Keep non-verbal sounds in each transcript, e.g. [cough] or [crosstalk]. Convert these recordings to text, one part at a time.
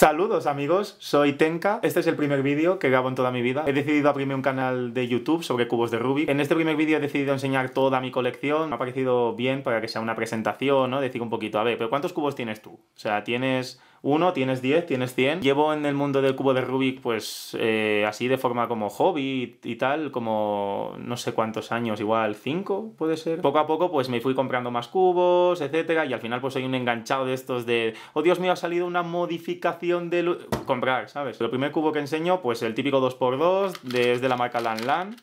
Saludos amigos, soy Tenka. Este es el primer vídeo que grabo en toda mi vida. He decidido abrirme un canal de YouTube sobre cubos de Rubik. En este primer vídeo he decidido enseñar toda mi colección. Me ha parecido bien para que sea una presentación, ¿no? Decir un poquito, a ver, ¿pero cuántos cubos tienes tú? O sea, tienes uno tienes 10, tienes 100. Llevo en el mundo del cubo de Rubik, pues eh, así de forma como hobby y, tal, como no sé cuántos años, igual 5 puede ser. Poco a poco pues me fui comprando más cubos, etcétera, y al final pues soy un enganchado de estos de, oh Dios mío, ha salido una modificación de... comprar, ¿sabes? El primer cubo que enseño, pues el típico 2x2, de la marca Lan Lan.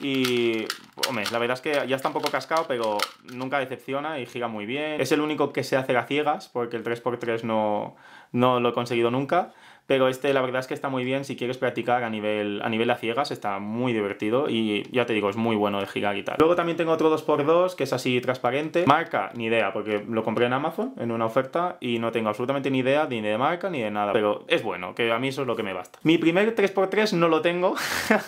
Y, hombre, la verdad es que ya está un poco cascado, pero nunca decepciona y gira muy bien. Es el único que se hace a ciegas, porque el 3x3 no, no lo he conseguido nunca pero este la verdad es que está muy bien si quieres practicar a nivel, a nivel ciegas, está muy divertido y ya te digo, es muy bueno de girar y tal. Luego también tengo otro 2x2 que es así transparente. Marca, ni idea, porque lo compré en Amazon en una oferta y no tengo absolutamente ni idea ni de marca ni de nada, pero es bueno, que a mí eso es lo que me basta. Mi primer 3x3 no lo tengo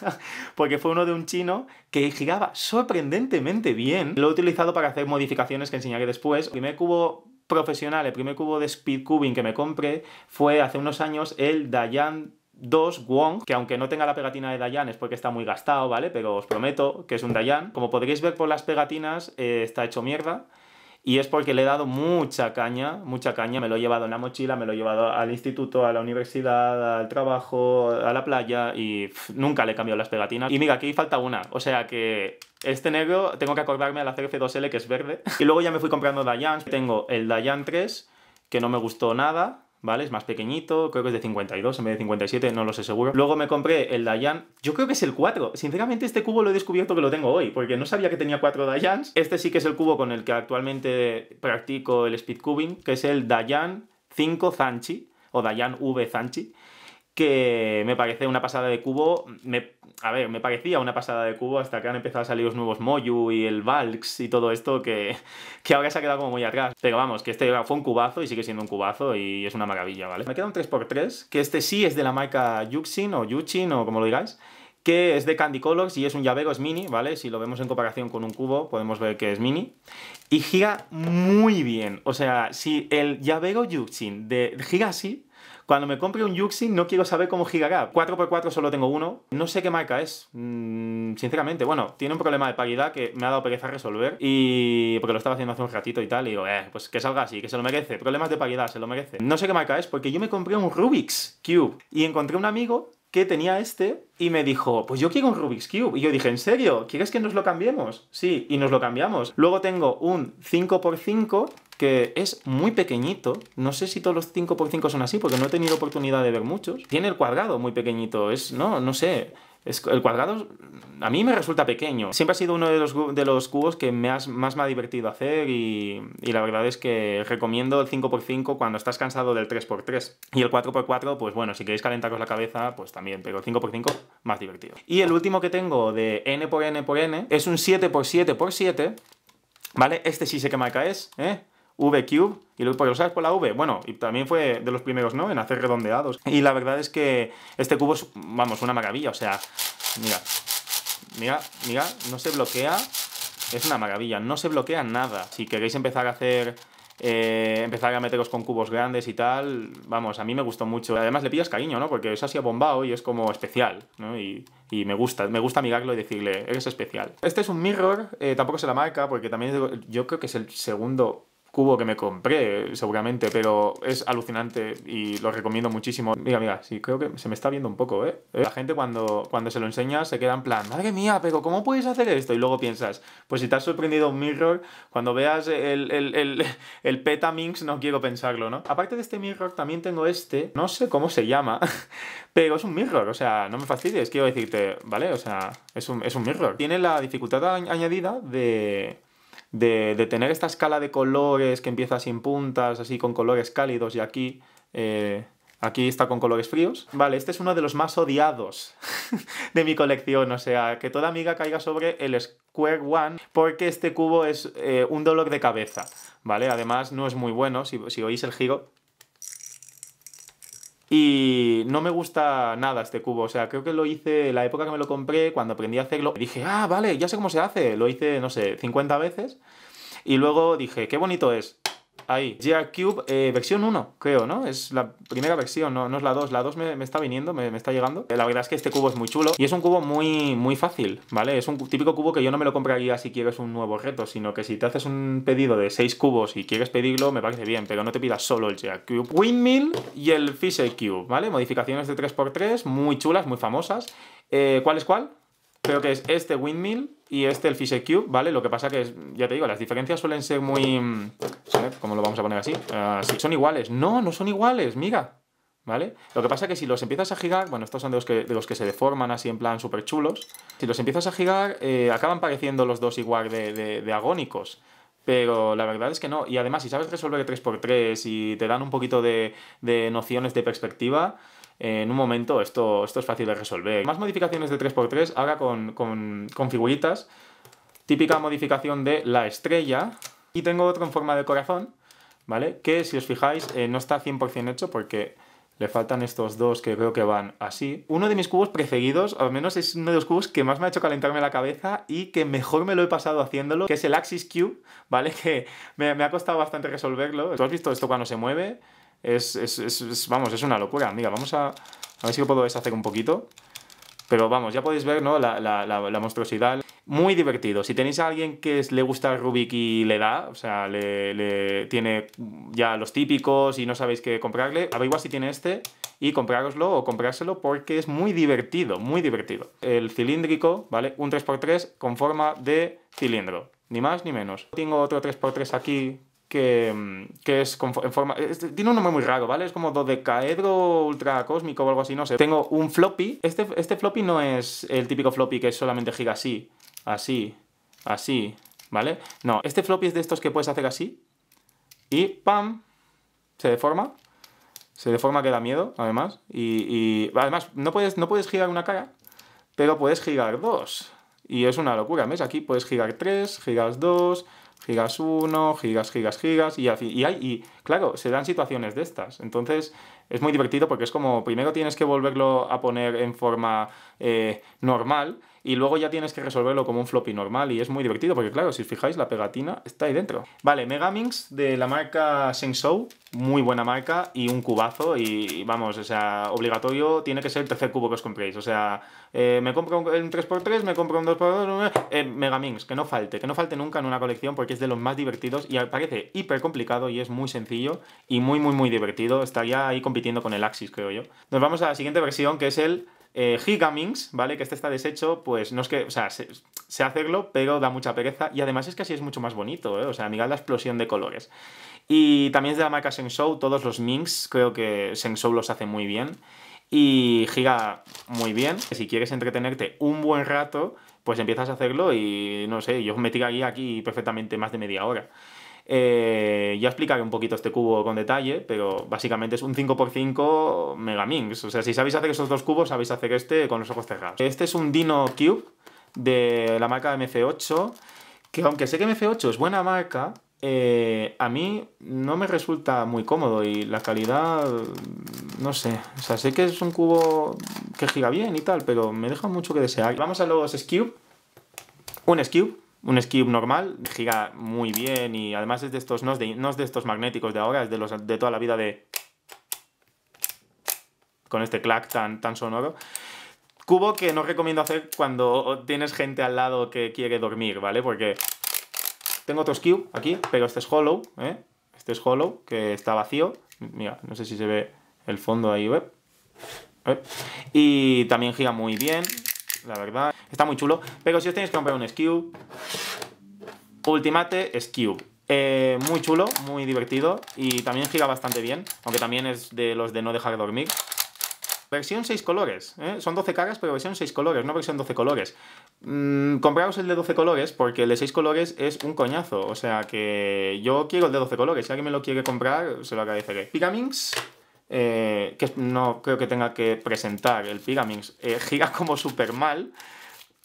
[laughs] porque fue uno de un chino que gigaba sorprendentemente bien. Lo he utilizado para hacer modificaciones que enseñaré después. El primer cubo profesional, el primer cubo de speedcubing que me compré fue hace unos años el Dayan 2 Wong, que aunque no tenga la pegatina de Dayan es porque está muy gastado, ¿vale? Pero os prometo que es un Dayan. Como podréis ver por las pegatinas, eh, está hecho mierda. Y es porque le he dado mucha caña, mucha caña, me lo he llevado en la mochila, me lo he llevado al instituto, a la universidad, al trabajo, a la playa y nunca le he cambiado las pegatinas. Y mira, aquí falta una, o sea que este negro tengo que acordarme al hacer F2L que es verde. Y luego ya me fui comprando Dayan, tengo el Dayan 3 que no me gustó nada, ¿vale? Es más pequeñito, creo que es de 52 en vez de 57, no lo sé seguro. Luego me compré el Dayan, yo creo que es el 4. Sinceramente, este cubo lo he descubierto que lo tengo hoy, porque no sabía que tenía 4 Dayans. Este sí que es el cubo con el que actualmente practico el speed cubing, que es el Dayan 5 Zanchi, o Dayan V Zanchi, que me parece una pasada de cubo. Me a ver, me parecía una pasada de cubo hasta que han empezado a salir los nuevos Moyu y el Valks y todo esto que, que ahora se ha quedado como muy atrás. Pero vamos, que este fue un cubazo y sigue siendo un cubazo y es una maravilla, ¿vale? Me queda un 3x3, que este sí es de la marca Yuxin o Yuchin o como lo digáis que es de Candy Colors y es un llavero, es mini, ¿vale? Si lo vemos en comparación con un cubo, podemos ver que es mini. Y gira muy bien. O sea, si el llavero Yuxin de, gira así, cuando me compre un Yuxin no quiero saber cómo girará. 4x4 solo tengo uno. No sé qué marca es, mm, sinceramente. Bueno, tiene un problema de paridad que me ha dado pereza resolver y porque lo estaba haciendo hace un ratito y tal. Y digo, eh, pues que salga así, que se lo merece. Problemas de paridad, se lo merece. No sé qué marca es porque yo me compré un Rubik's Cube y encontré un amigo que tenía este y me dijo, pues yo quiero un Rubik's Cube. Y yo dije, ¿en serio? ¿Quieres que nos lo cambiemos? Sí, y nos lo cambiamos. Luego tengo un 5x5 que es muy pequeñito. No sé si todos los 5x5 son así, porque no he tenido oportunidad de ver muchos. Tiene el cuadrado muy pequeñito, es, no, no sé. Es, el cuadrado a mí me resulta pequeño. Siempre ha sido uno de los, cubos que me has, más me ha divertido hacer y, la verdad es que recomiendo el 5x5 cuando estás cansado del 3x3. Y el 4x4, pues bueno, si queréis calentaros la cabeza, pues también, pero el 5x5 más divertido. Y el último que tengo de n por n por n es un 7x7x7, ¿vale? Este sí sé que marca es, ¿eh? V-Cube y luego lo sabes por la V. Bueno, y también fue de los primeros, ¿no? En hacer redondeados. Y la verdad es que este cubo es, vamos, una maravilla. O sea, mira, mira, mira, no se bloquea. Es una maravilla, no se bloquea nada. Si queréis empezar a hacer eh, empezar a meteros con cubos grandes y tal, vamos, a mí me gustó mucho. Además le pillas cariño, ¿no? Porque es así abombado y es como especial, ¿no? Y, me gusta, me gusta mirarlo y decirle, eres especial. Este es un mirror, eh, tampoco se la marca porque también yo creo que es el segundo cubo que me compré, seguramente, pero es alucinante y lo recomiendo muchísimo. Mira, mira, sí, creo que se me está viendo un poco, ¿eh? ¿eh? La gente cuando, cuando se lo enseña se queda en plan, madre mía, pero ¿cómo puedes hacer esto? Y luego piensas, pues si te has sorprendido un mirror, cuando veas el, el, el, no quiero pensarlo, ¿no? Aparte de este mirror, también tengo este, no sé cómo se llama, [laughs] pero es un mirror, o sea, no me fastidies, quiero decirte, ¿vale? O sea, es un mirror. Tiene la dificultad añadida de de, tener esta escala de colores que empieza sin puntas, así con colores cálidos y aquí... Eh, aquí está con colores fríos. Vale, este es uno de los más odiados [laughs] de mi colección, o sea, que toda amiga caiga sobre el Square One, porque este cubo es eh, un dolor de cabeza, ¿vale? Además, no es muy bueno, si, si oís el giro, y no me gusta nada este cubo, o sea, creo que lo hice la época que me lo compré, cuando aprendí a hacerlo, dije, ah, vale, ya sé cómo se hace, lo hice, no sé, 50 veces, y luego dije, qué bonito es, ahí. Gear Cube, eh, versión 1, creo, ¿no? Es la primera versión, no, es la 2. La 2 me, está viniendo, me, está llegando. Eh, la verdad es que este cubo es muy chulo y es un cubo muy, muy fácil, ¿vale? Es un típico cubo que yo no me lo compraría si quieres un nuevo reto, sino que si te haces un pedido de 6 cubos y quieres pedirlo, me parece bien, pero no te pidas solo el Jack Cube. Windmill y el Fisher Cube, ¿vale? Modificaciones de 3x3, muy chulas, muy famosas. Eh, ¿Cuál es cuál? creo que es este Windmill y este el Fisher Cube, ¿vale? Lo que pasa que, ya te digo, las diferencias suelen ser muy... Mm, ¿Cómo lo vamos a poner así? Ah, son iguales. No, no son iguales, mira. ¿Vale? Lo que pasa que si los empiezas a girar, bueno, estos son de los que, los que se deforman así en plan súper chulos, si los empiezas a girar, eh, acaban pareciendo los dos igual de, de, agónicos. Pero la verdad es que no. Y además, si sabes resolver 3x3 y te dan un poquito de, de nociones de perspectiva, en un momento esto, esto es fácil de resolver. Más modificaciones de 3x3, ahora con, figuritas. Típica modificación de la estrella. Y tengo otro en forma de corazón, ¿vale? Que si os fijáis eh, no está 100% hecho porque le faltan estos dos que creo que van así. Uno de mis cubos preferidos, al menos es uno de los cubos que más me ha hecho calentarme la cabeza y que mejor me lo he pasado haciéndolo, que es el Axis Cube, ¿vale? [laughs] Que me, me ha costado bastante resolverlo. ¿Tú has visto esto cuando se mueve? Es, vamos, es una locura. Mira, vamos a, ver si lo puedo deshacer un poquito. Pero vamos, ya podéis ver, ¿no? La, monstruosidad. Muy divertido. Si tenéis a alguien que le gusta el Rubik y le da, o sea, le, tiene ya los típicos y no sabéis qué comprarle, averiguad si tiene este y comprároslo o comprárselo porque es muy divertido, muy divertido. El cilíndrico, ¿vale? Un 3x3 con forma de cilindro, ni más ni menos. Tengo otro 3x3 aquí Mm, que, es en forma... tiene un nombre muy raro, ¿vale? Es como dodecaedro ultracósmico o algo así, no sé. Tengo un floppy. Este, este floppy no es el típico floppy que es solamente gira así, así, así, ¿vale? No, este floppy es de estos que puedes hacer así y ¡pam! Se deforma. Se deforma que da miedo, además. Y, además, no puedes, no puedes girar una cara, pero puedes girar dos. Y es una locura, ¿ves? Aquí puedes girar tres, giras dos gigas 1, gigas, gigas, gigas, y, así, y, hay, y claro, se dan situaciones de estas. Entonces es muy divertido porque es como, primero tienes que volverlo a poner en forma eh, normal y luego ya tienes que resolverlo como un floppy normal y es muy divertido porque claro, si os fijáis la pegatina está ahí dentro. Vale, Megaminx de la marca Sensou, muy buena marca y un cubazo y vamos, o sea, obligatorio tiene que ser el tercer cubo que os compréis, o sea, eh, me compro un 3x3, me compro un 2x2, eh, que no falte, que no falte nunca en una colección porque es de los más divertidos y parece hiper complicado y es muy sencillo y muy muy muy divertido, estaría ahí compitiendo con el Axis creo yo. Nos vamos a la siguiente versión que es el eh, Giga Minx, ¿vale? Que este está deshecho, pues no es que, o sea, se, hacerlo, pero da mucha pereza y además es que así es mucho más bonito, ¿eh? O sea, mirad la explosión de colores. Y también es de la marca Sensou, todos los Minx, creo que Sensou los hace muy bien. Y Giga muy bien, que si quieres entretenerte un buen rato, pues empiezas a hacerlo y no sé, yo me tiraría aquí perfectamente más de media hora. Eh, ya explicaré un poquito este cubo con detalle, pero básicamente es un 5x5 Megaminx. O sea, si sabéis hacer esos dos cubos, sabéis hacer este con los ojos cerrados. Este es un Dino Cube de la marca mc 8 que aunque sé que MF8 es buena marca, eh, a mí no me resulta muy cómodo y la calidad, no sé, o sea, sé que es un cubo que gira bien y tal, pero me deja mucho que desear. Vamos a los Skew, un Skew un skip normal, gira muy bien y además es de estos, no es de, estos magnéticos de ahora, es de los de toda la vida de... con este clack tan, tan sonoro. Cubo que no recomiendo hacer cuando tienes gente al lado que quiere dormir, ¿vale? Porque tengo otro skew aquí, pero este es hollow, ¿eh? Este es hollow, que está vacío. Mira, no sé si se ve el fondo ahí, web. ¿eh? ¿Eh? Y también gira muy bien, la verdad. Está muy chulo. Pero si os tenéis que comprar un Skew Ultimate Skew eh, muy chulo, muy divertido y también gira bastante bien, aunque también es de los de no dejar dormir. Versión 6 colores, ¿eh? son 12 caras, pero versión 6 colores, no versión 12 colores. Mm, compraos el de 12 colores porque el de 6 colores es un coñazo, o sea que yo quiero el de 12 colores, si alguien me lo quiere comprar, se lo agradeceré. Pyraminx, eh, que no creo que tenga que presentar el Pyraminx, [laughs] gira como súper mal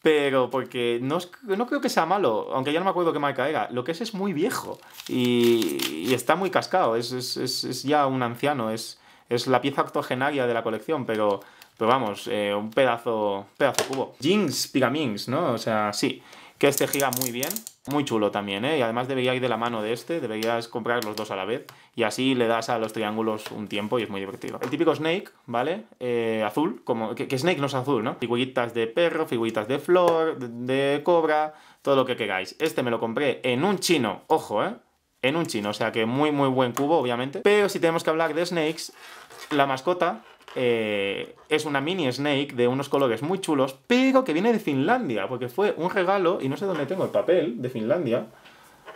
pero porque no, creo que sea malo, aunque ya no me acuerdo qué marca era. Lo que es es muy viejo y, está muy cascado, es, ya un anciano, es, es la pieza octogenaria de la colección, pero, pero vamos, eh, un pedazo, pedazo cubo. Jinx, Pigamins, ¿no? O sea, sí que este gira muy bien, muy chulo también, ¿eh? Y además debería ir de la mano de este, deberías comprar los dos a la vez y así le das a los triángulos un tiempo y es muy divertido. El típico Snake, ¿vale? Eh, azul, como que, Snake no es azul, ¿no? Figuritas de perro, figuritas de flor, de, de cobra, todo lo que queráis. Este me lo compré en un chino, ojo, ¿eh? En un chino, o sea que muy muy buen cubo, obviamente. Pero si tenemos que hablar de Snakes, la mascota eh, es una mini Snake de unos colores muy chulos, pero que viene de Finlandia, porque fue un regalo, y no sé dónde tengo el papel de Finlandia.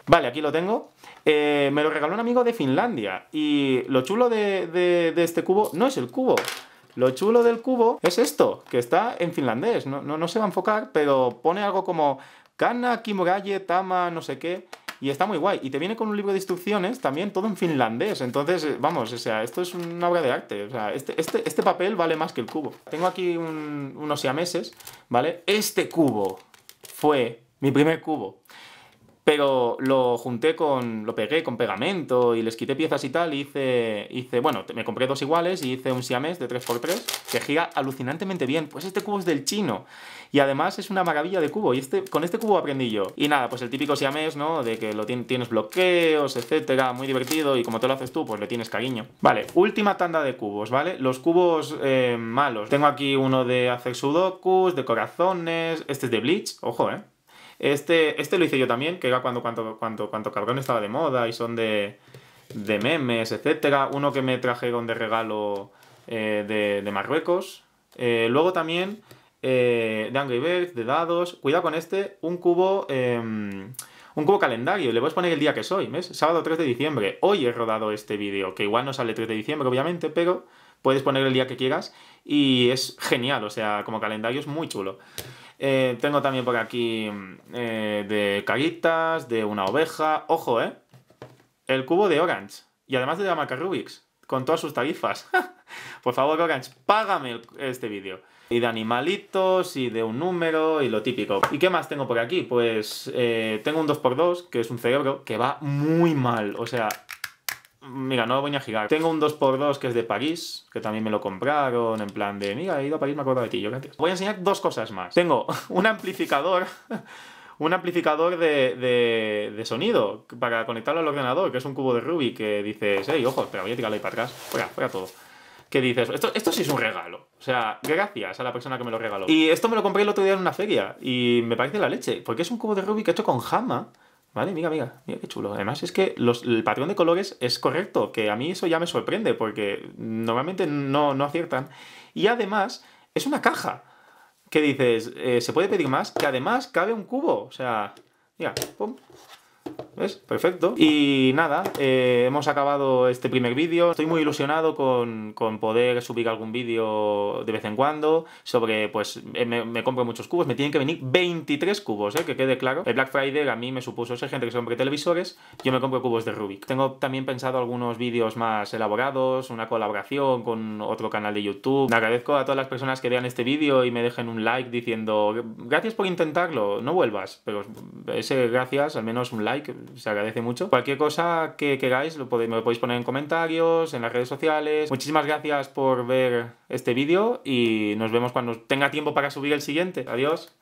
Vale, aquí lo tengo. Eh, me lo regaló un amigo de Finlandia. Y lo chulo de, este cubo no es el cubo. Lo chulo del cubo es esto, que está en finlandés. No, no, se va a enfocar, pero pone algo como Kana, Kimuraye, Tama, no sé qué. Y está muy guay. Y te viene con un libro de instrucciones también, todo en finlandés. Entonces, eh, vamos, o sea, esto es una obra de arte. O sea, este, este, este papel vale más que el cubo. Tengo aquí unos siameses, ¿vale? Este cubo fue mi primer cubo. Pero lo junté con. lo pegué con pegamento y les quité piezas y tal. Y hice. hice bueno, me compré dos iguales y hice un siamés de 3x3 que gira alucinantemente bien. Pues este cubo es del chino. Y además es una maravilla de cubo. Y este, con este cubo aprendí yo. Y nada, pues el típico siamés, ¿no? De que lo tienes bloqueos, etcétera. Muy divertido. Y como te lo haces tú, pues le tienes cariño. Vale, última tanda de cubos, ¿vale? Los cubos eh, malos. Tengo aquí uno de hacer sudokus, de corazones. Este es de Bleach. Ojo, ¿eh? Este, este, lo hice yo también, que era cuando, cuando, cuando, estaba de moda y son de, de memes, etcétera. Uno que me trajeron de regalo eh, de, Marruecos. Eh, luego también eh, de Angry Birds, de dados. Cuidado con este, un cubo. Em, un cubo calendario, le voy a poner el día que soy, ¿ves? Sábado 3 de diciembre. Hoy he rodado este vídeo, que igual no sale 3 de diciembre, obviamente, pero puedes poner el día que quieras y es genial, o sea, como calendario es muy chulo. Eh, tengo también por aquí mm, eh, de caritas, de una oveja. Ojo, ¿eh? El cubo de Orange. Y además de la marca Rubik's. Con todas sus tarifas. [laughs] por favor, Orange, págame este vídeo. Y de animalitos, y de un número, y lo típico. ¿Y qué más tengo por aquí? Pues eh, tengo un 2x2, que es un cerebro, que va muy mal. O sea, mira, no voy a gigar. Tengo un 2x2 que es de París, que también me lo compraron en plan de, mira, he ido a París, me acuerdo de ti, yo gracias. Voy a enseñar dos cosas más. Tengo [laughs] un amplificador... [laughs] un amplificador de, de, sonido para conectarlo al ordenador, que es un cubo de Rubik que dices, hey, ojo, espera, voy a tirarlo ahí para atrás, fuera, fuera todo. Que dices, esto, esto sí es un regalo. O sea, gracias a la persona que me lo regaló. Y esto me lo compré el otro día en una feria y me parece la leche, porque es un cubo de que he hecho con jama ¿Vale? Mira, mira, mira qué chulo. Además es que el patrón de colores es correcto, que a mí eso ya me sorprende, porque normalmente no, no aciertan. Y además es una caja, que dices, eh, se puede pedir más, que además cabe un cubo. O sea, mira, pum, ¿Ves? Perfecto. Y nada, eh, hemos acabado este primer vídeo. Estoy muy ilusionado con, poder subir algún vídeo de vez en cuando sobre, pues, eh, me, compro muchos cubos. Me tienen que venir 23 cubos, ¿eh? que quede claro. El Black Friday a mí me supuso esa gente que se compra televisores, yo me compro cubos de Rubik. Tengo también pensado algunos vídeos más elaborados, una colaboración con otro canal de YouTube. Me agradezco a todas las personas que vean este vídeo y me dejen un like diciendo gracias por intentarlo, no vuelvas, pero ese gracias, al menos un like que se agradece mucho. Cualquier cosa que queráis lo podéis, me lo podéis poner en comentarios, en las redes sociales. Muchísimas gracias por ver este vídeo y nos vemos cuando tenga tiempo para subir el siguiente. Adiós.